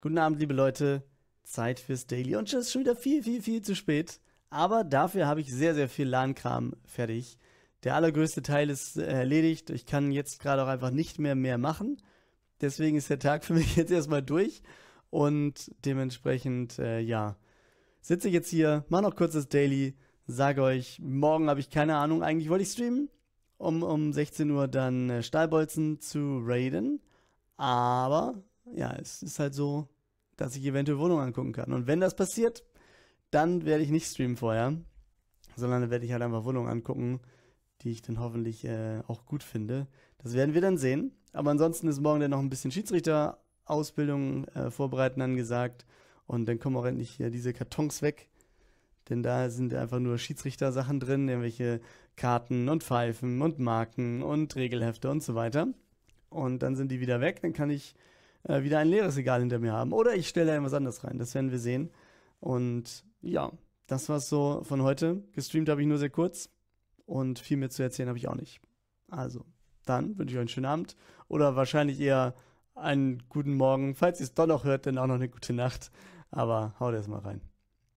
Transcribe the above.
Guten Abend, liebe Leute. Zeit fürs Daily. Und es ist schon wieder viel, viel, viel zu spät. Aber dafür habe ich sehr, sehr viel LAN-Kram fertig. Der allergrößte Teil ist äh, erledigt. Ich kann jetzt gerade auch einfach nicht mehr mehr machen. Deswegen ist der Tag für mich jetzt erstmal durch. Und dementsprechend, äh, ja, sitze ich jetzt hier, mache noch kurz das Daily, sage euch, morgen habe ich keine Ahnung. Eigentlich wollte ich streamen, um, um 16 Uhr dann äh, Stahlbolzen zu raiden. Aber ja, es ist halt so, dass ich eventuell Wohnungen angucken kann. Und wenn das passiert, dann werde ich nicht streamen vorher, sondern dann werde ich halt einfach Wohnungen angucken, die ich dann hoffentlich äh, auch gut finde. Das werden wir dann sehen. Aber ansonsten ist morgen dann noch ein bisschen Schiedsrichterausbildung äh, vorbereiten angesagt. Und dann kommen auch endlich hier äh, diese Kartons weg. Denn da sind einfach nur Schiedsrichter-Sachen drin, irgendwelche Karten und Pfeifen und Marken und Regelhefte und so weiter. Und dann sind die wieder weg. Dann kann ich äh, wieder ein leeres Regal hinter mir haben. Oder ich stelle da was anderes rein. Das werden wir sehen. Und ja, das war's so von heute. Gestreamt habe ich nur sehr kurz und viel mehr zu erzählen habe ich auch nicht. Also, dann wünsche ich euch einen schönen Abend oder wahrscheinlich eher einen guten Morgen. Falls ihr es doch noch hört, dann auch noch eine gute Nacht. Aber haut erstmal rein.